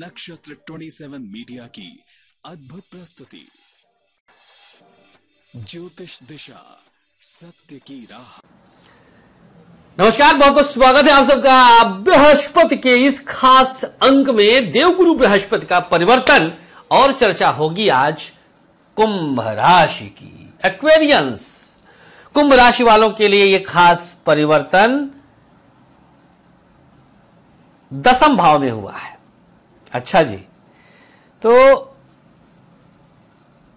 नक्षत्र 27 मीडिया की अद्भुत प्रस्तुति ज्योतिष दिशा सत्य की राह नमस्कार बहुत बहुत स्वागत है आप सबका बृहस्पति के इस खास अंक में देवगुरु बृहस्पति का परिवर्तन और चर्चा होगी आज कुंभ राशि की एक्वेरियंस कुंभ राशि वालों के लिए यह खास परिवर्तन दसम भाव में हुआ है अच्छा जी तो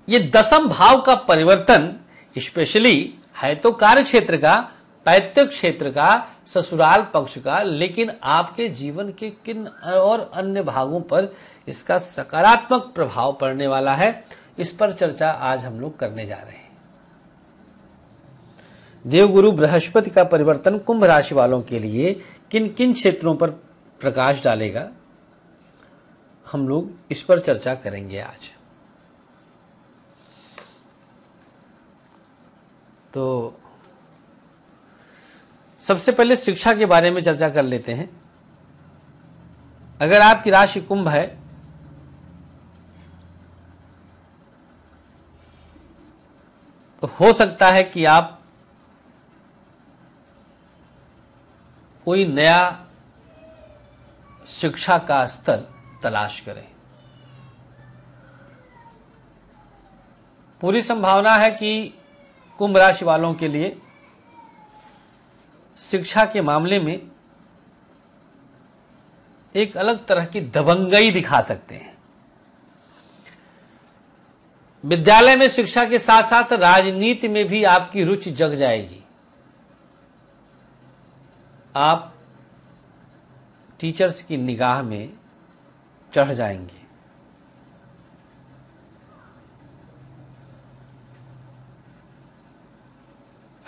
ये दसम भाव का परिवर्तन स्पेशली है तो कार्य क्षेत्र का पैतृक क्षेत्र का ससुराल पक्ष का लेकिन आपके जीवन के किन और अन्य भागों पर इसका सकारात्मक प्रभाव पड़ने वाला है इस पर चर्चा आज हम लोग करने जा रहे हैं देवगुरु बृहस्पति का परिवर्तन कुंभ राशि वालों के लिए किन किन क्षेत्रों पर प्रकाश डालेगा हम लोग इस पर चर्चा करेंगे आज तो सबसे पहले शिक्षा के बारे में चर्चा कर लेते हैं अगर आपकी राशि कुंभ है तो हो सकता है कि आप कोई नया शिक्षा का स्तर तलाश करें पूरी संभावना है कि कुंभ राशि वालों के लिए शिक्षा के मामले में एक अलग तरह की दबंगई दिखा सकते हैं विद्यालय में शिक्षा के साथ साथ राजनीति में भी आपकी रुचि जग जाएगी आप टीचर्स की निगाह में चढ़ जाएंगे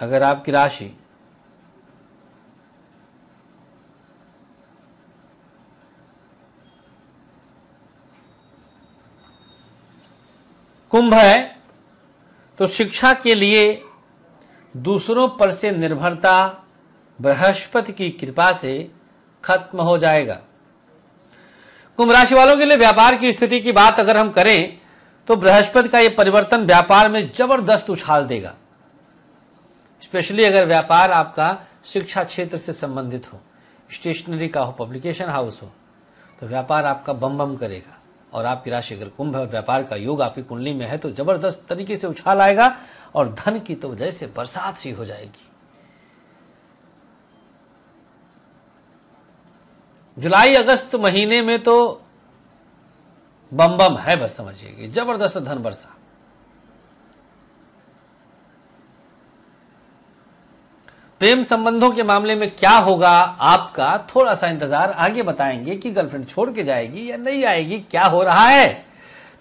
अगर आपकी राशि कुंभ है तो शिक्षा के लिए दूसरों पर से निर्भरता बृहस्पति की कृपा से खत्म हो जाएगा कुंभ राशि वालों के लिए व्यापार की स्थिति की बात अगर हम करें तो बृहस्पति का यह परिवर्तन व्यापार में जबरदस्त उछाल देगा स्पेशली अगर व्यापार आपका शिक्षा क्षेत्र से संबंधित हो स्टेशनरी का हो पब्लिकेशन हाउस हो तो व्यापार आपका बम बम करेगा और आपकी राशि अगर कुंभ व्यापार का योग आपकी कुंडली में है तो जबरदस्त तरीके से उछाल आएगा और धन की तो वजह से बरसात सी हो जाएगी जुलाई अगस्त महीने में तो बम बम है बस समझिए जबरदस्त धन वर्षा प्रेम संबंधों के मामले में क्या होगा आपका थोड़ा सा इंतजार आगे बताएंगे कि गर्लफ्रेंड छोड़ के जाएगी या नहीं आएगी क्या हो रहा है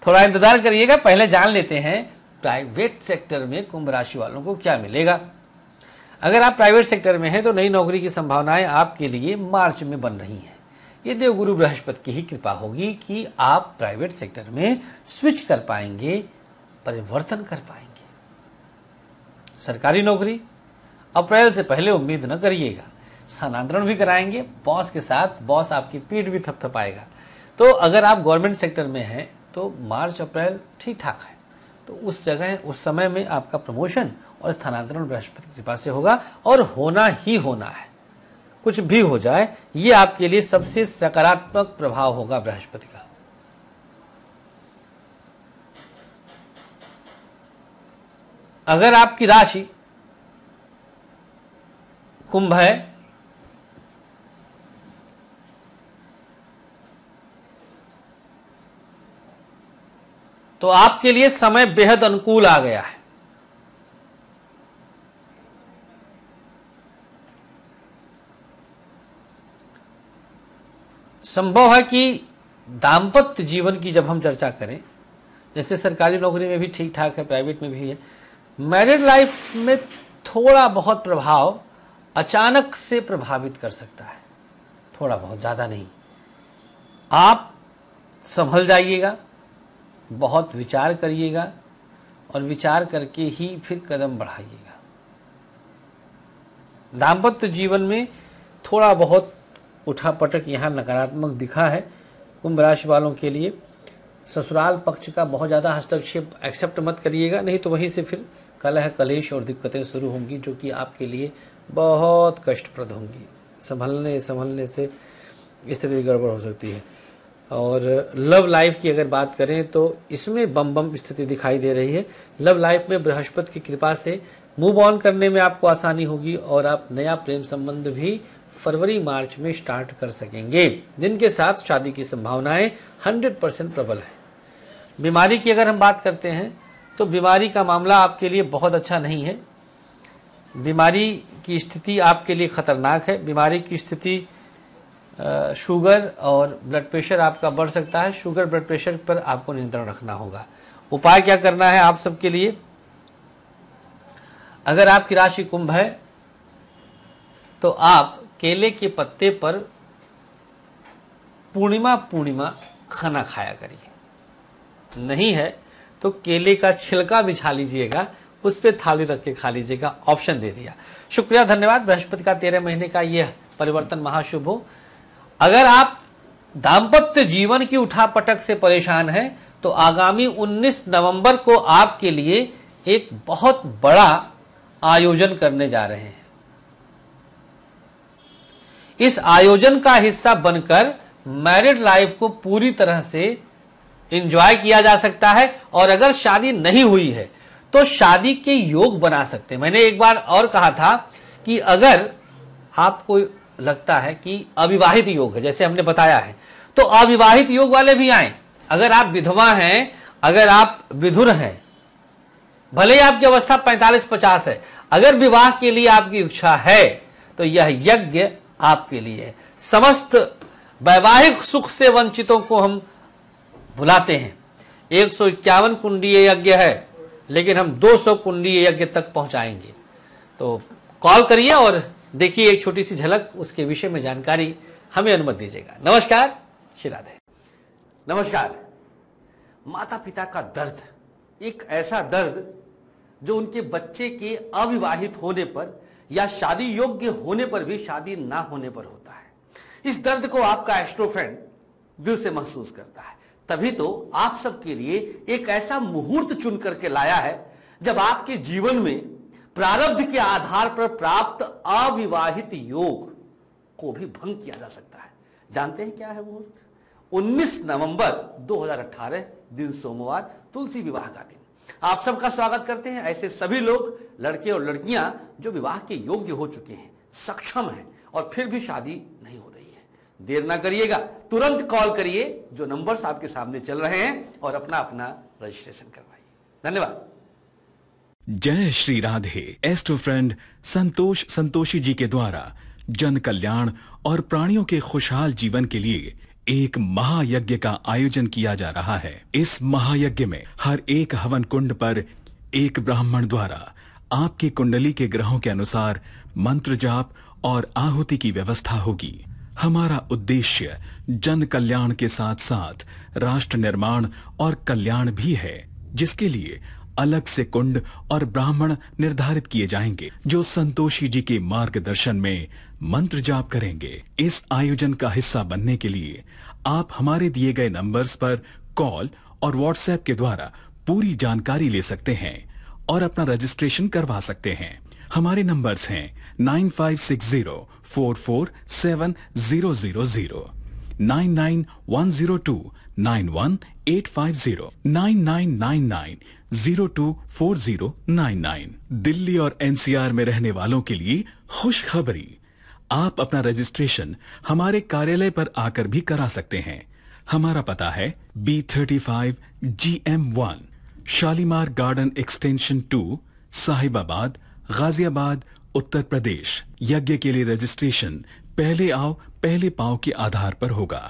थोड़ा इंतजार करिएगा पहले जान लेते हैं प्राइवेट सेक्टर में कुंभ राशि वालों को क्या मिलेगा अगर आप प्राइवेट सेक्टर में हैं तो नई नौकरी की संभावनाएं आपके लिए मार्च में बन रही हैं ये देवगुरु बृहस्पति की ही कृपा होगी कि आप प्राइवेट सेक्टर में स्विच कर पाएंगे परिवर्तन कर पाएंगे सरकारी नौकरी अप्रैल से पहले उम्मीद न करिएगा स्थानांतरण भी कराएंगे बॉस के साथ बॉस आपकी पीठ भी थपथपाएगा तो अगर आप गवर्नमेंट सेक्टर में हैं तो मार्च अप्रैल ठीक ठाक है तो उस जगह उस समय में आपका प्रमोशन और स्थानांतरण बृहस्पति कृपा से होगा और होना ही होना है कुछ भी हो जाए ये आपके लिए सबसे सकारात्मक प्रभाव होगा बृहस्पति का अगर आपकी राशि कुंभ है तो आपके लिए समय बेहद अनुकूल आ गया है संभव है कि दाम्पत्य जीवन की जब हम चर्चा करें जैसे सरकारी नौकरी में भी ठीक ठाक है प्राइवेट में भी है मैरिड लाइफ में थोड़ा बहुत प्रभाव अचानक से प्रभावित कर सकता है थोड़ा बहुत ज़्यादा नहीं आप संभल जाइएगा बहुत विचार करिएगा और विचार करके ही फिर कदम बढ़ाइएगा दाम्पत्य जीवन में थोड़ा बहुत उठा पटक यहाँ नकारात्मक दिखा है कुंभ राशि वालों के लिए ससुराल पक्ष का बहुत ज़्यादा हस्तक्षेप एक्सेप्ट मत करिएगा नहीं तो वहीं से फिर कलह कलेश और दिक्कतें शुरू होंगी जो कि आपके लिए बहुत कष्टप्रद होंगी संभलने संभलने से स्थिति गड़बड़ हो सकती है और लव लाइफ की अगर बात करें तो इसमें बम बम स्थिति दिखाई दे रही है लव लाइफ में बृहस्पति की कृपा से मूव ऑन करने में आपको आसानी होगी और आप नया प्रेम संबंध भी फरवरी मार्च में स्टार्ट कर सकेंगे जिनके साथ शादी की संभावनाएं हंड्रेड परसेंट प्रबल है बीमारी की अगर हम बात करते हैं तो बीमारी का मामला आपके लिए बहुत अच्छा नहीं है बीमारी की स्थिति आपके लिए खतरनाक है बीमारी की स्थिति शुगर और ब्लड प्रेशर आपका बढ़ सकता है शुगर ब्लड प्रेशर पर आपको नियंत्रण रखना होगा उपाय क्या करना है आप सबके लिए अगर आपकी राशि कुंभ है तो आप केले के पत्ते पर पूर्णिमा पूर्णिमा खाना खाया करिए नहीं है तो केले का छिलका बिछा लीजिएगा उस पर थाली रख के खा लीजिएगा ऑप्शन दे दिया शुक्रिया धन्यवाद बृहस्पति का तेरह महीने का यह परिवर्तन महाशुभ हो अगर आप दाम्पत्य जीवन की उठापटक से परेशान हैं तो आगामी 19 नवंबर को आपके लिए एक बहुत बड़ा आयोजन करने जा रहे हैं इस आयोजन का हिस्सा बनकर मैरिड लाइफ को पूरी तरह से इंजॉय किया जा सकता है और अगर शादी नहीं हुई है तो शादी के योग बना सकते हैं मैंने एक बार और कहा था कि अगर आपको लगता है कि अविवाहित योग है जैसे हमने बताया है तो अविवाहित योग वाले भी आए अगर आप विधवा हैं अगर आप विधुर हैं भले ही आपकी अवस्था 45-50 है अगर विवाह के लिए आपकी इच्छा है तो यह यज्ञ आपके लिए समस्त वैवाहिक सुख से वंचितों को हम बुलाते हैं एक सौ इक्यावन कुंडीय यज्ञ है लेकिन हम 200 कुंडीय यज्ञ तक पहुंचाएंगे तो कॉल करिए और देखिए एक छोटी सी झलक उसके विषय में जानकारी हमें अनुमति दीजिएगा नमस्कार श्री राधे नमस्कार माता पिता का दर्द एक ऐसा दर्द जो उनके बच्चे के अविवाहित होने पर या शादी योग्य होने पर भी शादी ना होने पर होता है इस दर्द को आपका एस्ट्रोफ्रेंड दिल से महसूस करता है तभी तो आप सबके लिए एक ऐसा मुहूर्त चुन करके लाया है जब आपके जीवन में प्रारब्ध के आधार पर प्राप्त अविवाहित योग को भी भंग किया जा सकता है जानते हैं क्या है मुहूर्त 19 नवंबर 2018 दिन सोमवार तुलसी विवाह का दिन आप सबका स्वागत करते हैं ऐसे सभी लोग लड़के और लड़कियां जो विवाह के योग्य हो चुके हैं सक्षम हैं और फिर भी शादी नहीं हो रही है देर ना करिएगा तुरंत कॉल करिए जो नंबर्स आपके सामने चल रहे हैं और अपना अपना रजिस्ट्रेशन करवाइए धन्यवाद जय श्री राधे एस्ट्रो फ्रेंड संतोष संतोषी जी के द्वारा जन कल्याण और प्राणियों के खुशहाल जीवन के लिए एक महायज्ञ का आयोजन किया जा रहा है इस महायज्ञ में हर एक हवन कुंड पर एक ब्राह्मण द्वारा आपकी कुंडली के ग्रहों के अनुसार मंत्र जाप और आहुति की व्यवस्था होगी हमारा उद्देश्य जन कल्याण के साथ साथ राष्ट्र निर्माण और कल्याण भी है जिसके लिए अलग से कुंड और ब्राह्मण निर्धारित किए जाएंगे जो संतोषी जी के मार्गदर्शन में मंत्र जाप करेंगे इस आयोजन का हिस्सा बनने के लिए आप हमारे दिए गए नंबर्स पर कॉल और व्हाट्सएप के द्वारा पूरी जानकारी ले सकते हैं और अपना रजिस्ट्रेशन करवा सकते हैं हमारे नंबर्स हैं nine five six zero four four seven zero zero zero nine nine one zero two nine one eight five zero nine nine nine nine zero two four zero nine nine Delhi और NCR में रहने वालों के लिए खुशखबरी आप अपना registration हमारे कार्यालय पर आकर भी करा सकते हैं हमारा पता है B thirty five G M one Shalimar garden extension two Sahibabad Ghaziabad Uttar Pradesh यज्ञ के लिए रजिस्ट्रेशन पहले आओ पहले पाओ के आधार पर होगा